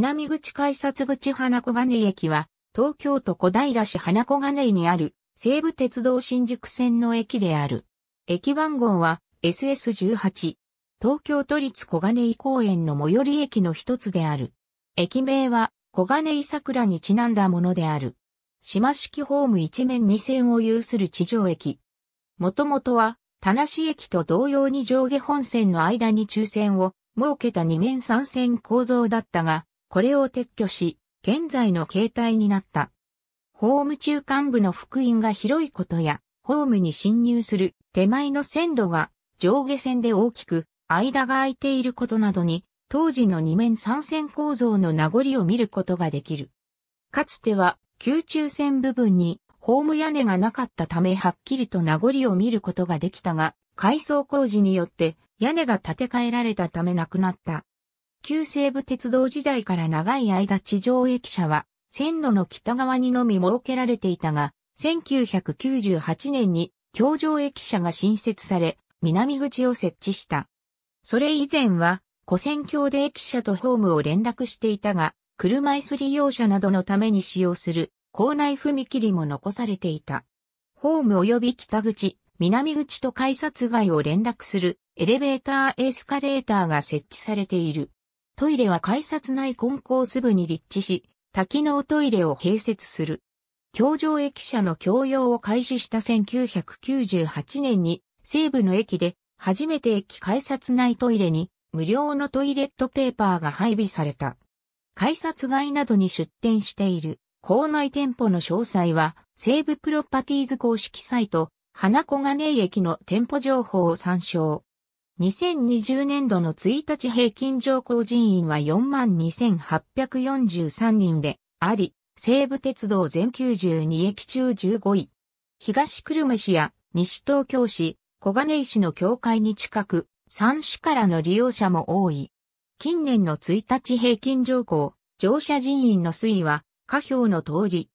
南口改札口花小金井駅は、東京都小平市花小金井にある、西武鉄道新宿線の駅である。駅番号は SS18。東京都立小金井公園の最寄り駅の一つである。駅名は小金井桜にちなんだものである。島式ホーム一面二線を有する地上駅。もともとは、田無駅と同様に上下本線の間に抽選を設けた二面三線構造だったが、これを撤去し、現在の形態になった。ホーム中間部の福音が広いことや、ホームに侵入する手前の線路が上下線で大きく、間が空いていることなどに、当時の二面三線構造の名残を見ることができる。かつては、宮中線部分にホーム屋根がなかったためはっきりと名残を見ることができたが、改装工事によって屋根が建て替えられたためなくなった。旧西武鉄道時代から長い間地上駅舎は線路の北側にのみ設けられていたが、1998年に橋上駅舎が新設され、南口を設置した。それ以前は、古線橋で駅舎とホームを連絡していたが、車椅子利用者などのために使用する校内踏切も残されていた。ホーム及び北口、南口と改札外を連絡するエレベーターエスカレーターが設置されている。トイレは改札内コンコース部に立地し、多機能トイレを併設する。京場駅舎の共用を開始した1998年に、西部の駅で初めて駅改札内トイレに無料のトイレットペーパーが配備された。改札外などに出店している校内店舗の詳細は西部プロパティーズ公式サイト花小金井駅の店舗情報を参照。2020年度の1日平均乗降人員は42,843人であり、西武鉄道全92駅中15位。東久留米市や西東京市、小金井市の境界に近く、3市からの利用者も多い。近年の1日平均乗降、乗車人員の推移は、下表の通り。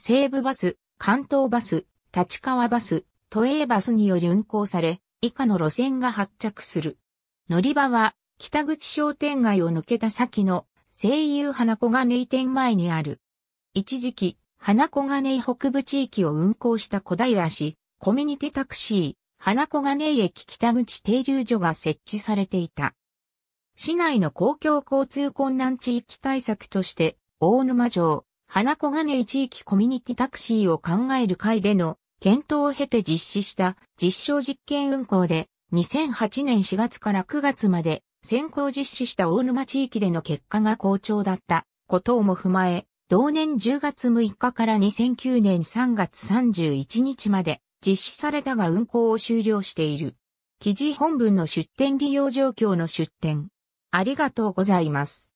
西武バス、関東バス、立川バス、都営バスにより運行され、以下の路線が発着する。乗り場は北口商店街を抜けた先の声優花子金井店前にある。一時期、花子金井北部地域を運行した小平市、コミュニティタクシー、花子金井駅北口停留所が設置されていた。市内の公共交通困難地域対策として、大沼城、花子金井地域コミュニティタクシーを考える会での検討を経て実施した実証実験運行で2008年4月から9月まで先行実施した大沼地域での結果が好調だったことも踏まえ、同年10月6日から2009年3月31日まで実施されたが運行を終了している。記事本文の出展利用状況の出展ありがとうございます。